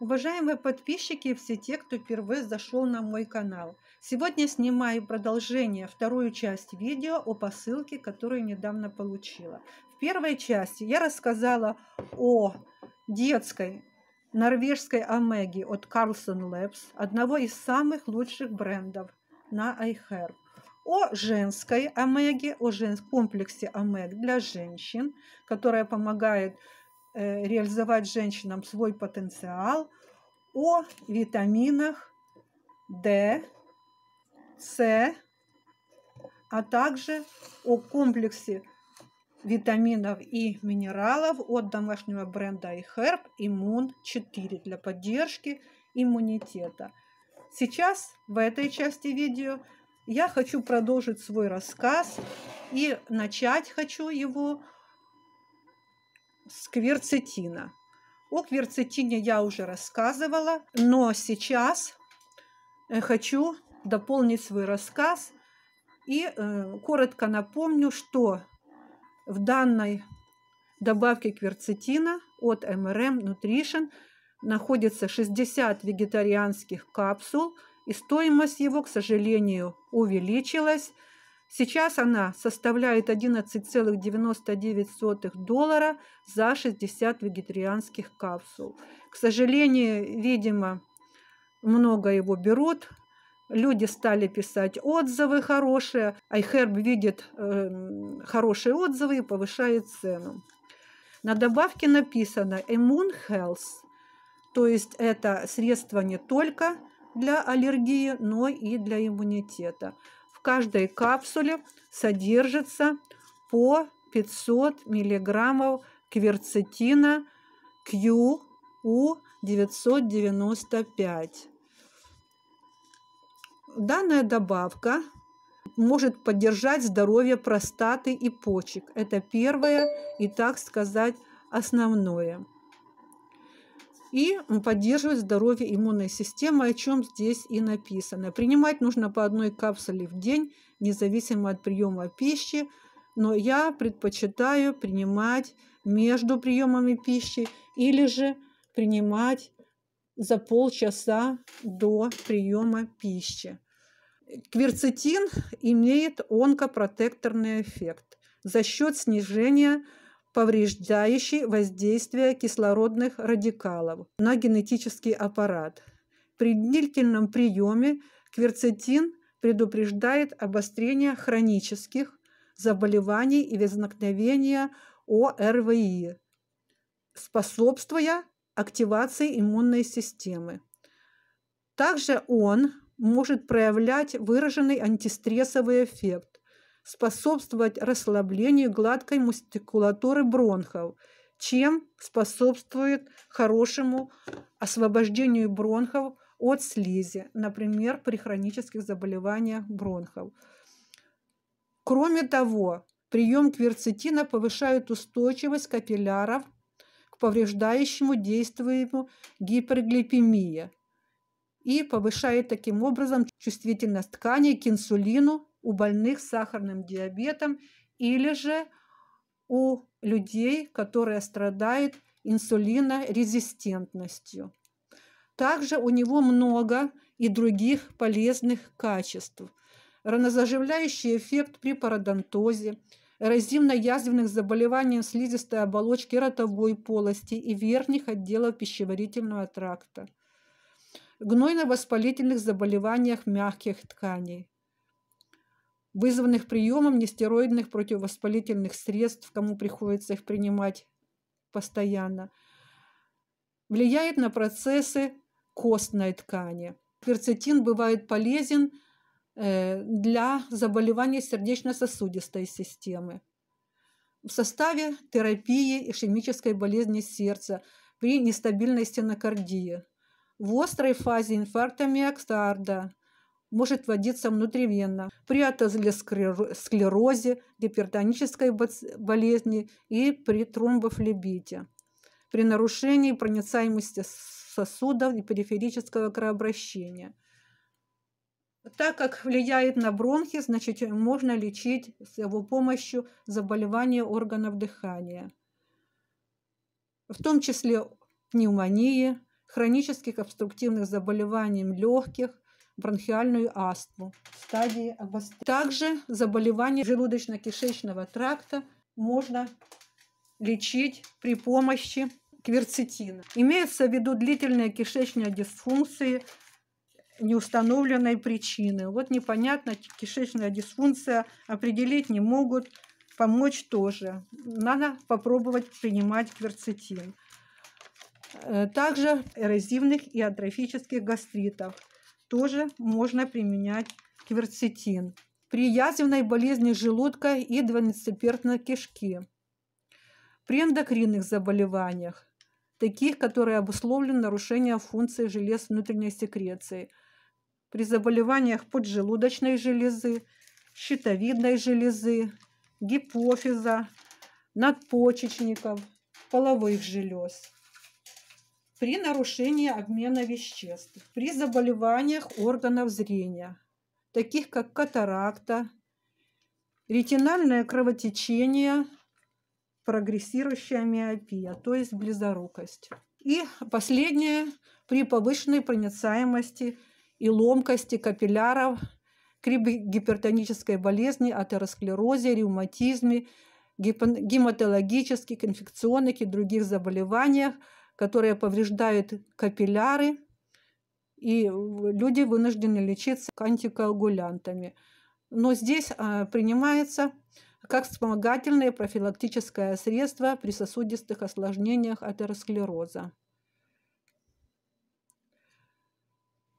Уважаемые подписчики и все те, кто впервые зашел на мой канал. Сегодня снимаю продолжение, вторую часть видео о посылке, которую недавно получила. В первой части я рассказала о детской норвежской омеге от Carlson Labs, одного из самых лучших брендов на iHerb о женской омеге, о женском комплексе омег для женщин, которая помогает Э, реализовать женщинам свой потенциал о витаминах D, С, а также о комплексе витаминов и минералов от домашнего бренда iHerb Иммун 4 для поддержки иммунитета. Сейчас в этой части видео я хочу продолжить свой рассказ и начать хочу его скверцетина. О кверцетине я уже рассказывала, но сейчас э, хочу дополнить свой рассказ и э, коротко напомню, что в данной добавке кверцетина от MRM Nutrition находится 60 вегетарианских капсул, и стоимость его, к сожалению, увеличилась – Сейчас она составляет 11,99 доллара за 60 вегетарианских капсул. К сожалению, видимо, много его берут. Люди стали писать отзывы хорошие. Айхерб видит э, хорошие отзывы и повышает цену. На добавке написано Immune Health, то есть это средство не только для аллергии, но и для иммунитета. В каждой капсуле содержится по 500 миллиграммов кверцетина QU995. Данная добавка может поддержать здоровье простаты и почек. Это первое и, так сказать, основное и поддерживать здоровье иммунной системы, о чем здесь и написано. Принимать нужно по одной капсуле в день, независимо от приема пищи, но я предпочитаю принимать между приемами пищи или же принимать за полчаса до приема пищи. Кверцетин имеет онкопротекторный эффект за счет снижения повреждающий воздействие кислородных радикалов на генетический аппарат. При длительном приеме кверцетин предупреждает обострение хронических заболеваний и возникновения ОРВИ, способствуя активации иммунной системы. Также он может проявлять выраженный антистрессовый эффект, способствовать расслаблению гладкой мускулатуры бронхов, чем способствует хорошему освобождению бронхов от слизи, например, при хронических заболеваниях бронхов. Кроме того, прием кверцетина повышает устойчивость капилляров к повреждающему действию гиперглипемии и повышает таким образом чувствительность тканей к инсулину у больных с сахарным диабетом или же у людей, которые страдают инсулинорезистентностью. Также у него много и других полезных качеств. Ранозаживляющий эффект при пародонтозе, эрозивно-язвенных заболеваниях слизистой оболочки ротовой полости и верхних отделов пищеварительного тракта, гнойно-воспалительных заболеваниях мягких тканей, вызванных приемом нестероидных противовоспалительных средств, кому приходится их принимать постоянно, влияет на процессы костной ткани. Кверцетин бывает полезен э, для заболеваний сердечно-сосудистой системы. В составе терапии ишемической болезни сердца при нестабильной стенокардии, в острой фазе инфаркта миокарда, может вводиться внутривенно при атеросклерозе, гипертонической болезни и при тромбофлебите, при нарушении проницаемости сосудов и периферического кровообращения. Так как влияет на бронхи, значит, можно лечить с его помощью заболевания органов дыхания, в том числе пневмонии, хронических обструктивных заболеваний легких – бронхиальную астму стадии обострения. Также заболевания желудочно-кишечного тракта можно лечить при помощи кверцетина. Имеется в виду длительная кишечная дисфункция неустановленной причины. Вот непонятно, кишечная дисфункция определить не могут, помочь тоже. Надо попробовать принимать кверцетин. Э, также эрозивных и атрофических гастритов – тоже можно применять кверцетин при язвенной болезни желудка и двенадцатиперстной кишки, при эндокринных заболеваниях, таких, которые обусловлены нарушением функции желез внутренней секреции, при заболеваниях поджелудочной железы, щитовидной железы, гипофиза, надпочечников, половых желез при нарушении обмена веществ, при заболеваниях органов зрения, таких как катаракта, ретинальное кровотечение, прогрессирующая миопия, то есть близорукость. И последнее – при повышенной проницаемости и ломкости капилляров, при гипертонической болезни, атеросклерозе, ревматизме, гематологических, инфекционных и других заболеваниях – которые повреждают капилляры, и люди вынуждены лечиться антикоагулянтами. Но здесь а, принимается как вспомогательное профилактическое средство при сосудистых осложнениях атеросклероза.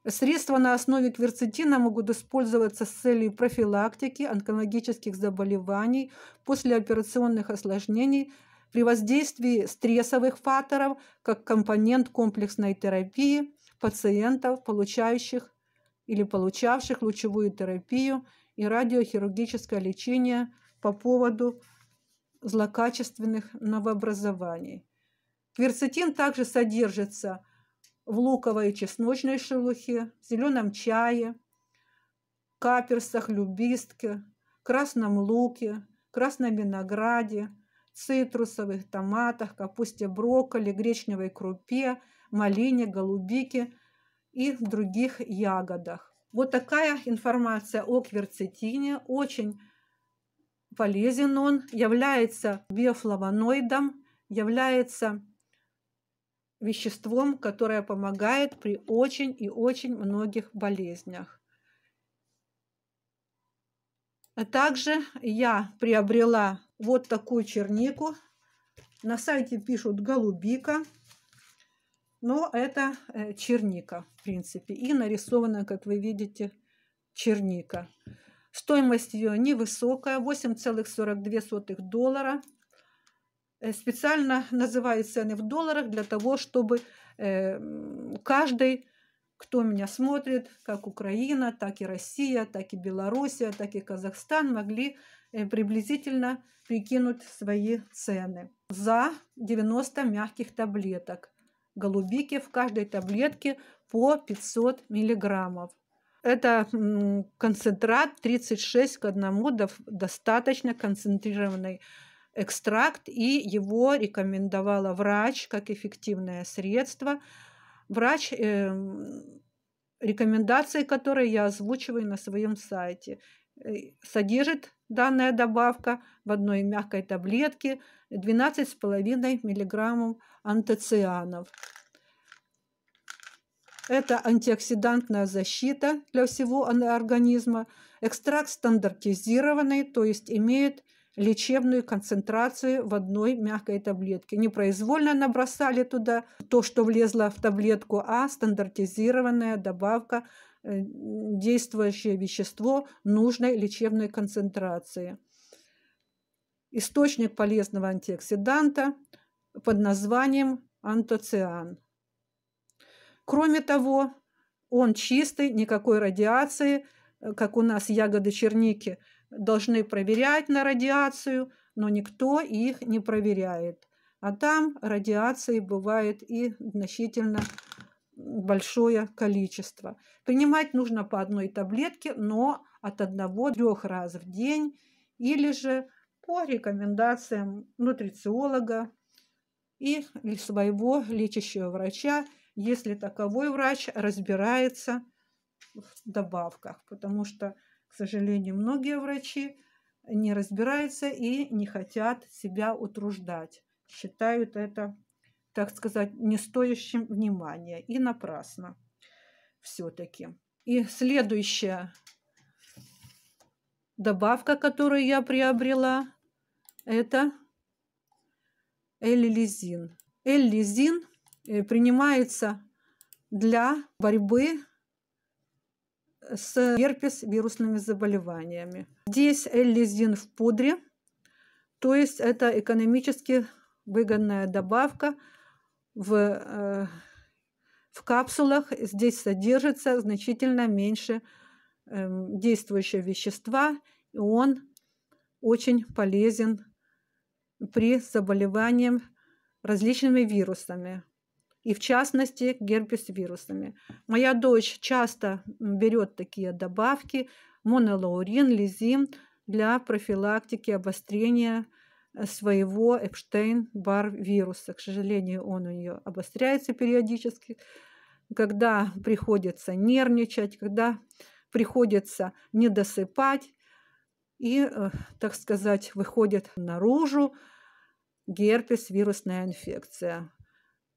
Средства на основе кверцетина могут использоваться с целью профилактики онкологических заболеваний, после операционных осложнений – при воздействии стрессовых факторов как компонент комплексной терапии пациентов, получающих или получавших лучевую терапию и радиохирургическое лечение по поводу злокачественных новообразований. Кверцетин также содержится в луковой и чесночной шелухе, зеленом чае, каперсах, любистке, красном луке, красном винограде, цитрусовых, томатах, капусте брокколи, гречневой крупе, малине, голубике и других ягодах. Вот такая информация о кверцетине. Очень полезен он, является биофлавоноидом, является веществом, которое помогает при очень и очень многих болезнях. А также я приобрела вот такую чернику. На сайте пишут голубика. Но это э, черника, в принципе. И нарисована, как вы видите, черника. Стоимость ее невысокая, 8,42 доллара. Э, специально называю цены в долларах для того, чтобы э, каждый кто меня смотрит, как Украина, так и Россия, так и Белоруссия, так и Казахстан могли э, приблизительно прикинуть свои цены. За 90 мягких таблеток. Голубики в каждой таблетке по 500 миллиграммов. Это концентрат 36 к 1, достаточно концентрированный экстракт, и его рекомендовала врач как эффективное средство – врач, э, рекомендации которые я озвучиваю на своем сайте. Э, содержит данная добавка в одной мягкой таблетке 12,5 мг антоцианов. Это антиоксидантная защита для всего организма. Экстракт стандартизированный, то есть имеет лечебную концентрацию в одной мягкой таблетке. Непроизвольно набросали туда то, что влезло в таблетку А, стандартизированная добавка, э, действующее вещество нужной лечебной концентрации. Источник полезного антиоксиданта под названием антоциан. Кроме того, он чистый, никакой радиации, э, как у нас ягоды черники – должны проверять на радиацию, но никто их не проверяет. А там радиации бывает и значительно большое количество. Принимать нужно по одной таблетке, но от одного трех раз в день или же по рекомендациям нутрициолога и своего лечащего врача, если таковой врач разбирается в добавках, потому что к сожалению, многие врачи не разбираются и не хотят себя утруждать. Считают это, так сказать, не стоящим внимания и напрасно все-таки. И следующая добавка, которую я приобрела, это эллизин. Эллизин э, принимается для борьбы с герпес-вирусными заболеваниями. Здесь эллизин в пудре, то есть это экономически выгодная добавка в, э, в капсулах. Здесь содержится значительно меньше э, действующего вещества, и он очень полезен при заболевании различными вирусами и в частности герпес-вирусами. Моя дочь часто берет такие добавки монолаурин, лизим для профилактики обострения э, своего Эпштейн-бар вируса. К сожалению, он у нее обостряется периодически, когда приходится нервничать, когда приходится не досыпать и, э, так сказать, выходит наружу герпес вирусная инфекция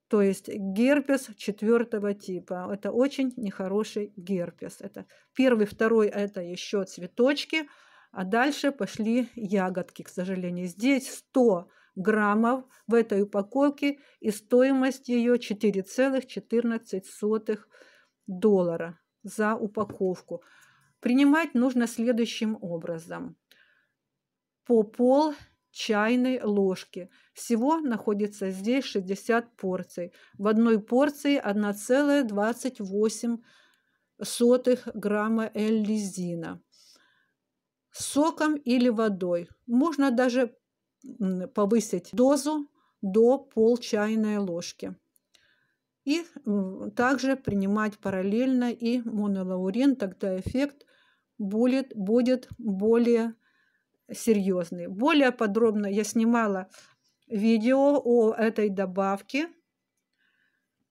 то есть герпес четвертого типа. Это очень нехороший герпес. Это первый, второй – это еще цветочки, а дальше пошли ягодки, к сожалению. Здесь 100 граммов в этой упаковке и стоимость ее 4,14 доллара за упаковку. Принимать нужно следующим образом. По пол чайной ложки. Всего находится здесь 60 порций. В одной порции 1,28 грамма эллизина. Соком или водой. Можно даже повысить дозу до пол чайной ложки. И также принимать параллельно и монолаурин, тогда эффект будет, будет более серьезный. Более подробно я снимала видео о этой добавке.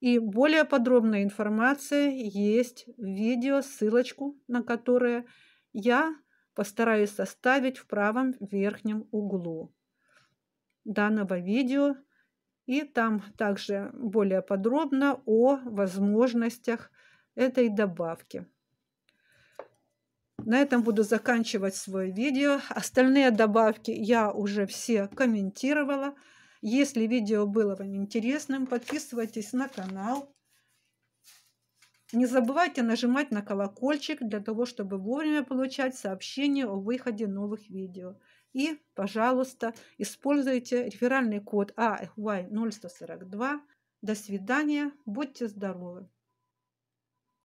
И более подробная информация есть в видео, ссылочку на которое я постараюсь оставить в правом верхнем углу данного видео. И там также более подробно о возможностях этой добавки. На этом буду заканчивать свое видео. Остальные добавки я уже все комментировала. Если видео было вам интересным, подписывайтесь на канал. Не забывайте нажимать на колокольчик для того, чтобы вовремя получать сообщения о выходе новых видео. И, пожалуйста, используйте реферальный код AFY0142. До свидания, будьте здоровы!